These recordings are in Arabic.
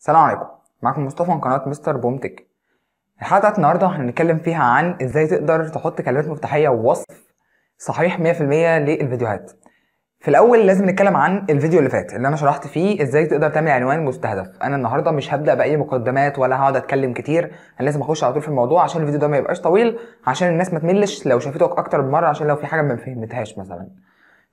السلام عليكم معاكم مصطفى من قناه مستر بومتك الحلقه بتاعت النهارده هنتكلم فيها عن ازاي تقدر تحط كلمات مفتاحيه ووصف صحيح 100% للفيديوهات في الاول لازم نتكلم عن الفيديو اللي فات اللي انا شرحت فيه ازاي تقدر تعمل عنوان مستهدف انا النهارده مش هبدا باي مقدمات ولا هقعد اتكلم كتير انا لازم اخش على طول في الموضوع عشان الفيديو ده ما يبقاش طويل عشان الناس ما تملش لو شافتك اكتر من مره عشان لو في حاجه ما فهمتهاش مثلا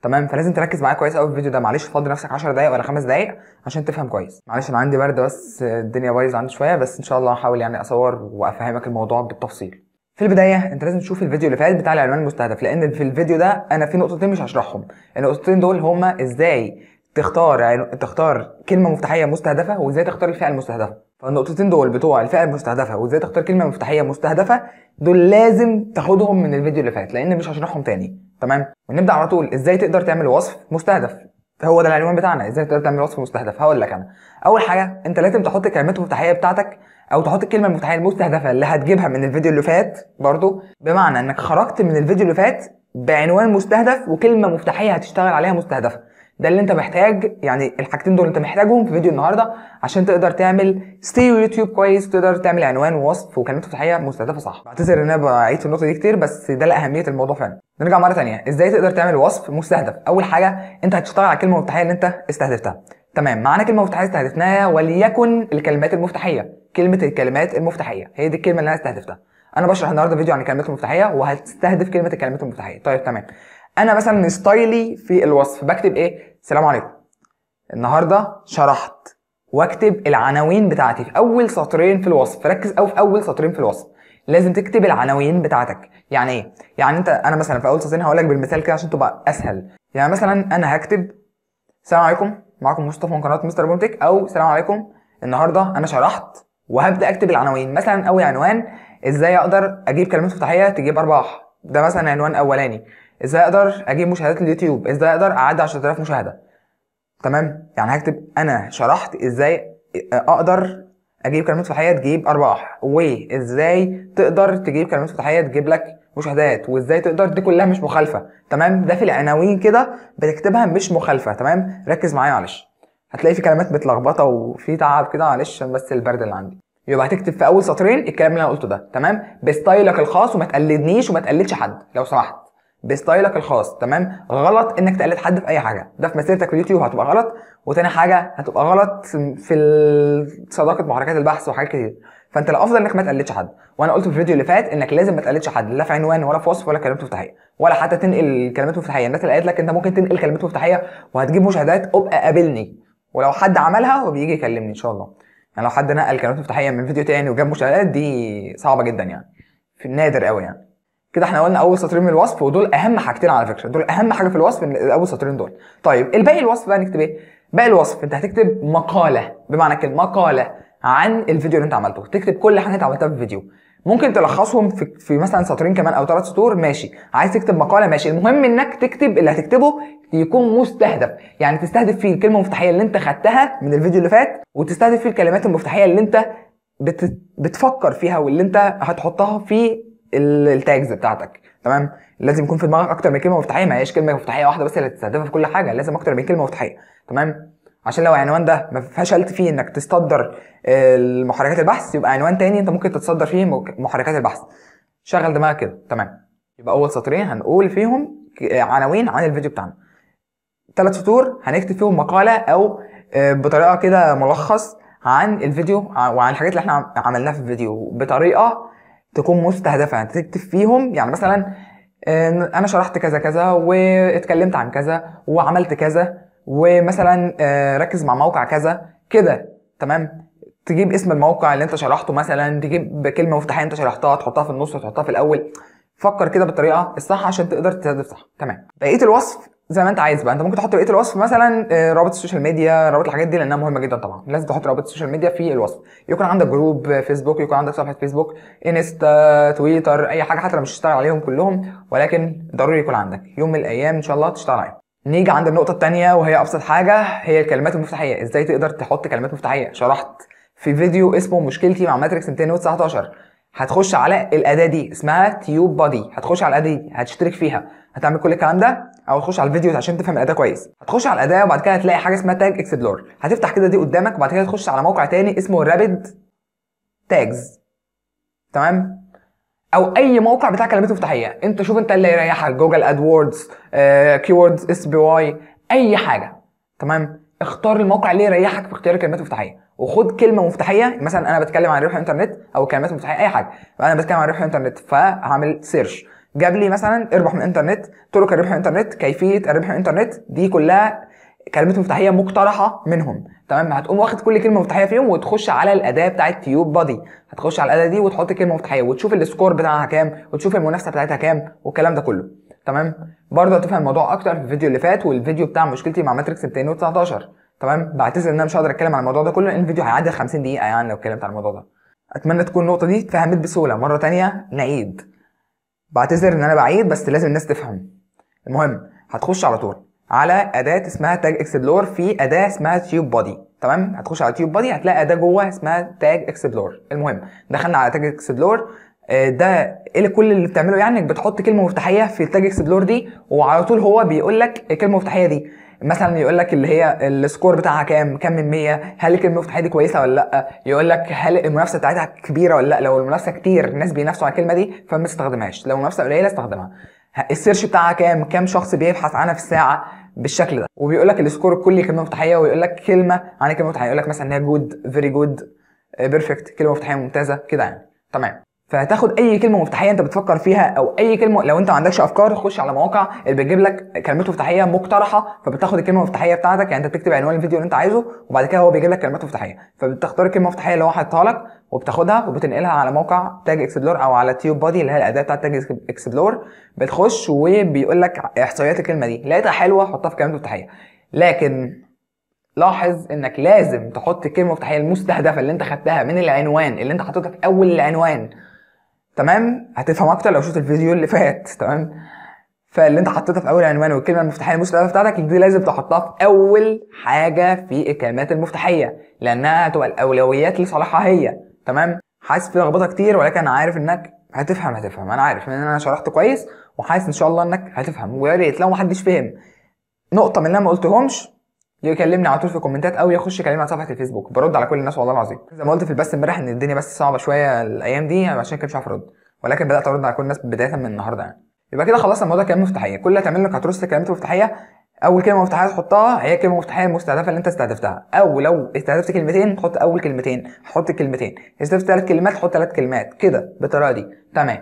تمام فلازم تركز معايا كويس قوي في الفيديو ده معلش فاضي نفسك 10 دقايق ولا 5 دقايق عشان تفهم كويس معلش انا عندي برد بس الدنيا بايظه عندي شويه بس ان شاء الله هحاول يعني اصور وافهمك الموضوع بالتفصيل في البدايه انت لازم تشوف الفيديو اللي فات بتاع العنوان المستهدف لان في الفيديو ده انا في نقطتين مش هشرحهم النقطتين دول هما ازاي تختار يعني تختار كلمه مفتاحيه مستهدفه وازاي تختار الفئه المستهدفه فالنقطتين دول بتوع الفئه المستهدفه وازاي تختار كلمه مفتاحيه مستهدفه دول لازم تاخدهم من الفيديو اللي فات لان مش هشرحهم تاني تمام ونبدا على طول ازاي تقدر تعمل وصف مستهدف هو ده العنوان بتاعنا ازاي تقدر تعمل وصف مستهدف هقول لك انا اول حاجه انت لازم تحط الكلمات المفتاحيه بتاعتك او تحط الكلمه المفتاحيه المستهدفه اللي هتجيبها من الفيديو اللي فات برضو بمعنى انك خرجت من الفيديو اللي فات بعنوان مستهدف وكلمه مفتاحيه هتشتغل عليها مستهدفه ده اللي انت محتاج يعني الحاجتين دول انت محتاجهم في فيديو النهارده عشان تقدر تعمل سيو يوتيوب كويس تقدر تعمل عنوان ووصف وكلمات مفتاحيه مستهدفه صح بعتذر ان انا بعيد في النقطه دي كتير بس ده اهميه الموضوع فعلا نرجع مره ثانيه ازاي تقدر تعمل وصف مستهدف اول حاجه انت هتشتغل على الكلمه المفتاحيه اللي انت استهدفتها تمام معانا كلمه مفتاحيه استهدفناها وليكن الكلمات المفتاحيه كلمه الكلمات المفتاحيه هي دي الكلمه اللي انا استهدفتها انا بشرح النهارده فيديو عن الكلمات المفتاحيه وهتستهدف كلمه الكلمات المفتاحيه طيب تمام انا مثلا من ستايلي في الوصف بكتب ايه السلام عليكم النهارده شرحت واكتب العناوين بتاعتي في اول سطرين في الوصف ركز او في اول سطرين في الوصف لازم تكتب العناوين بتاعتك يعني ايه يعني انت انا مثلا في اول سطرين هقول لك بالمثال كده عشان تبقى اسهل يعني مثلا انا هكتب السلام عليكم معكم مصطفى من قناه مستر بومتك او السلام عليكم النهارده انا شرحت وهبدا اكتب العناوين مثلا اول عنوان ازاي اقدر اجيب كلمات مفتاحيه تجيب ارباح ده مثلا عنوان اولاني ازاي اقدر اجيب مشاهدات اليوتيوب ازاي اقدر اعدي 10000 مشاهده تمام يعني هكتب انا شرحت ازاي اقدر اجيب كلمات فتحيه تجيب ارباح وازاي تقدر تجيب كلمات فتحيه تجيب لك مشاهدات وازاي تقدر دي كلها مش مخالفه تمام ده في العناوين كده بتكتبها مش مخالفه تمام ركز معايا معلش هتلاقي في كلمات متلخبطه وفي تعب كده معلش بس البرد اللي عندي يبقى هتكتب في اول سطرين الكلام اللي انا قلته ده تمام بستايلك الخاص وما تقلدنيش وما تقلدش حد لو سمحت بستايلك الخاص تمام غلط انك تقلد حد في اي حاجه ده في مسيرتك في اليوتيوب هتبقى غلط وتاني حاجه هتبقى غلط في صداقه محركات البحث وحاجات كتير فانت الافضل انك ما تقلدش حد وانا قلت في الفيديو اللي فات انك لازم ما تقلدش حد لا في عنوان ولا في وصف ولا كلمات مفتاحيه ولا حتى تنقل كلمات مفتاحيه الناس اللي قالت لك انت ممكن تنقل كلمات مفتاحيه وهتجيب مشاهدات ابقى قابلني ولو حد عملها وبيجي يكلمني ان شاء الله يعني لو حد نقل كلمات مفتاحيه من فيديو تاني وجاب مشاهدات دي صعبه جدا يعني في النادر قوي يعني كده احنا قلنا اول سطرين من الوصف ودول اهم حاجتين على فكره دول اهم حاجه في الوصف اول سطرين دول طيب الباقي الوصف بقى نكتب ايه باقي الوصف انت هتكتب مقاله بمعنى كلمه مقاله عن الفيديو اللي انت عملته تكتب كل حاجه انت عملتها في الفيديو ممكن تلخصهم في, في مثلا سطرين كمان او ثلاث سطور ماشي عايز تكتب مقاله ماشي المهم انك تكتب اللي هتكتبه يكون مستهدف يعني تستهدف فيه الكلمه المفتاحيه اللي انت خدتها من الفيديو اللي فات وتستهدف فيه الكلمات المفتاحيه اللي انت بتفكر فيها واللي انت هتحطها في التاجز بتاعتك تمام لازم يكون في دماغك اكتر من كلمه مفتاحيه ما هيش كلمه مفتاحيه واحده بس اللي هتستهدفها في كل حاجه لازم اكتر من كلمه مفتاحيه تمام عشان لو عنوان ده ما فشلت فيه انك تصدر آه، محركات البحث يبقى عنوان تاني انت ممكن تتصدر فيه محركات البحث شغل دماغك كده تمام يبقى اول سطرين هنقول فيهم عناوين عن الفيديو بتاعنا ثلاث سطور هنكتب فيهم مقاله او آه، بطريقه كده ملخص عن الفيديو وعن الحاجات اللي احنا عملناها في الفيديو بطريقه تكون مستهدفه يعني تكتب فيهم يعني مثلا آه، انا شرحت كذا كذا واتكلمت عن كذا وعملت كذا ومثلا آه، ركز مع موقع كذا كده تمام تجيب اسم الموقع اللي انت شرحته مثلا تجيب كلمه مفتاحيه انت شرحتها تحطها في النص وتحطها في الاول فكر كده بالطريقه الصح عشان تقدر تستهدف صح تمام بقيه الوصف زي ما انت عايز بقى انت ممكن تحط بقيه الوصف مثلا آه، رابط السوشيال ميديا رابط الحاجات دي لانها مهمه جدا طبعا لازم تحط رابط السوشيال ميديا في الوصف يكون عندك جروب آه، فيسبوك يكون عندك صفحه فيسبوك انستا تويتر اي حاجه حتى لو مش هتشتغل عليهم كلهم ولكن ضروري يكون عندك يوم من الايام ان شاء الله تشتغل عليهم نيجي عند النقطه الثانيه وهي ابسط حاجه هي الكلمات المفتاحيه ازاي تقدر تحط كلمات مفتاحيه شرحت في فيديو اسمه مشكلتي مع ماتريكس 219 هتخش على الاداه دي اسمها تيوب بادي هتخش على الاداه دي هتشترك فيها هتعمل كل الكلام ده او تخش على الفيديو عشان تفهم الاداه كويس هتخش على الاداه وبعد كده هتلاقي حاجه اسمها تاج اكسبلور هتفتح كده دي قدامك وبعد كده تخش على موقع تاني اسمه رابيد تاجز تمام او اي موقع بتاع كلمات مفتاحيه انت شوف انت اللي يريحك جوجل ادوردز كيوردز اس بي واي اي حاجه تمام اختار الموقع اللي يريحك في اختيار الكلمات المفتاحيه وخد كلمه مفتاحيه مثلا انا بتكلم عن ربح الانترنت او كلمات مفتاحيه اي حاجه فانا بتكلم عن ربح الانترنت فهعمل سيرش جاب لي مثلا اربح من الانترنت طرق الربح من الانترنت كيفيه الربح من الانترنت دي كلها كلمات مفتاحيه مقترحه منهم تمام هتقوم واخد كل كلمه مفتاحيه فيهم وتخش على الاداه بتاعت تيوب بادي هتخش على الاداه دي وتحط كلمه مفتاحيه وتشوف السكور بتاعها كام وتشوف المنافسه بتاعتها كام والكلام ده كله تمام برضه هتفهم الموضوع اكتر في الفيديو اللي فات والفيديو بتاع مشكلتي مع ماتريكس 219 تمام بعتذر ان انا مش هقدر اتكلم عن الموضوع ده كله لان الفيديو هيعدي 50 دقيقه يعني لو اتكلمت عن الموضوع ده اتمنى تكون النقطه دي اتفهمت بسهوله مره تانية نعيد بعتذر ان انا بعيد بس لازم الناس تفهم المهم هتخش على طول على اداه اسمها تاج اكسبلور في اداه اسمها تيوب بودي تمام هتخش على تيوب بودي هتلاقي اداه جوه اسمها تاج اكسبلور المهم دخلنا على تاج اكسبلور آه، ده ايه كل اللي بتعمله يعني انك بتحط كلمه مفتاحيه في التاج اكسبلور دي وعلى طول هو بيقول لك الكلمه المفتاحيه دي مثلا يقول لك اللي هي السكور بتاعها كام كام من 100 هل الكلمه المفتاحيه دي كويسه ولا لا يقول لك هل المنافسه بتاعتها كبيره ولا لا لو المنافسه كتير الناس بينافسوا على الكلمه دي فما تستخدمهاش لو المنافسه قليله استخدمها السيرش بتاعها كام كام شخص بيبحث عنها في الساعه بالشكل ده وبيقول لك السكور الكلي كلمه مفتاحيه ويقول لك كلمه عن كلمه مفتاحيه يقول لك مثلا ان هي جود فيري جود بيرفكت كلمه مفتاحيه ممتازه كده يعني تمام فهتاخد اي كلمه مفتاحيه انت بتفكر فيها او اي كلمه لو انت ما عندكش افكار خش على مواقع اللي بتجيب لك كلمات مفتاحيه مقترحه فبتاخد الكلمه المفتاحيه بتاعتك يعني انت بتكتب عنوان الفيديو اللي انت عايزه وبعد كده هو بيجيب لك كلمات مفتاحيه فبتختار الكلمه المفتاحيه اللي هو حاططها لك وبتاخدها وبتنقلها على موقع تاج اكسبلور او على تيوب بادي اللي هي الاداه بتاعت تاج اكسبلور بتخش وبيقول لك احصائيات الكلمه دي لقيتها حلوه حطها في كلمات مفتاحيه لكن لاحظ انك لازم تحط الكلمه المفتاحيه المستهدفه اللي انت خدتها من العنوان اللي انت حطيتها في اول العنوان تمام هتفهم اكتر لو شفت الفيديو اللي فات تمام فاللي انت حطيتها في اول عنوان والكلمه المفتاحيه المستهدفه بتاعتك دي لازم تحطها في اول حاجه في الكلمات المفتاحيه لانها هتبقى الاولويات لصالحها هي تمام حاسس في لخبطه كتير ولكن انا عارف انك هتفهم هتفهم انا عارف ان انا شرحت كويس وحاسس ان شاء الله انك هتفهم ويا ريت لو محدش فهم نقطه من اللي انا ما قلتهمش يكلمني على طول في الكومنتات او يخش يكلمني على صفحه الفيسبوك برد على كل الناس والله العظيم زي ما قلت في البث امبارح ان الدنيا بس صعبه شويه الايام دي عشان كده مش عارف ارد ولكن بدات ارد على كل الناس بدايه من النهارده يعني يبقى كده خلصنا الموضوع كلمه مفتاحيه كل اللي هتعمله انك هترص كلمه مفتاحيه اول كلمه مفتاحيه تحطها هي الكلمه المفتاحيه المستهدفه اللي انت استهدفتها او لو استهدفت كلمتين حط اول كلمتين حط كلمتين استهدفت ثلاث كلمات حط ثلاث كلمات كده بالطريقه دي تمام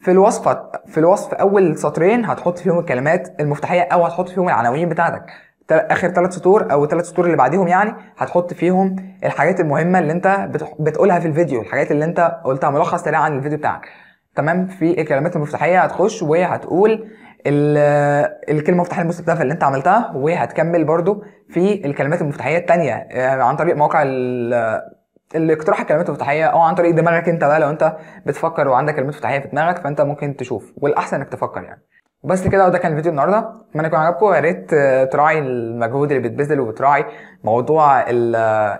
في الوصفه في الوصف اول سطرين هتحط فيهم الكلمات المفتاحيه او هتحط فيهم العناوين بتاعتك اخر ثلاث سطور او ثلاث سطور اللي بعديهم يعني هتحط فيهم الحاجات المهمه اللي انت بتقولها في الفيديو الحاجات اللي انت قلتها ملخص سريع عن الفيديو بتاعك تمام في الكلمات المفتاحيه هتخش وهتقول الكلمه المفتاحيه المستهدفه اللي انت عملتها وهتكمل برده في الكلمات المفتاحيه الثانيه آه، عن طريق مواقع اللي اقترح الكلمات المفتاحيه او عن طريق دماغك انت بقى لو انت بتفكر وعندك كلمات مفتاحيه في دماغك فانت ممكن تشوف والاحسن انك تفكر يعني وبس كده وده كان الفيديو النهارده اتمنى يكون عجبكم يا ريت آه، تراعي المجهود اللي بيتبذل وبتراعي موضوع آه،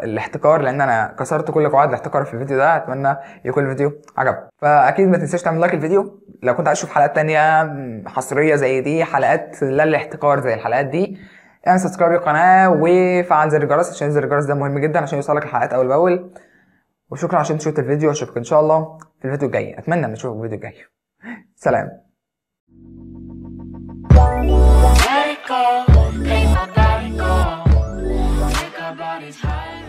الاحتكار لان انا كسرت كل قواعد الاحتكار في الفيديو ده اتمنى يكون الفيديو عجبكم فاكيد ما تنساش تعمل لايك الفيديو لو كنت عايز تشوف حلقات تانية حصريه زي دي حلقات لا الاحتكار زي الحلقات دي اعمل يعني سبسكرايب للقناه وفعل زر الجرس عشان زر الجرس ده مهم جدا عشان يوصلك الحلقات اول باول وشكرا عشان شفت الفيديو اشوفك ان شاء الله في الفيديو الجاي اتمنى ان في الفيديو الجاي سلام take my body take our bodies high.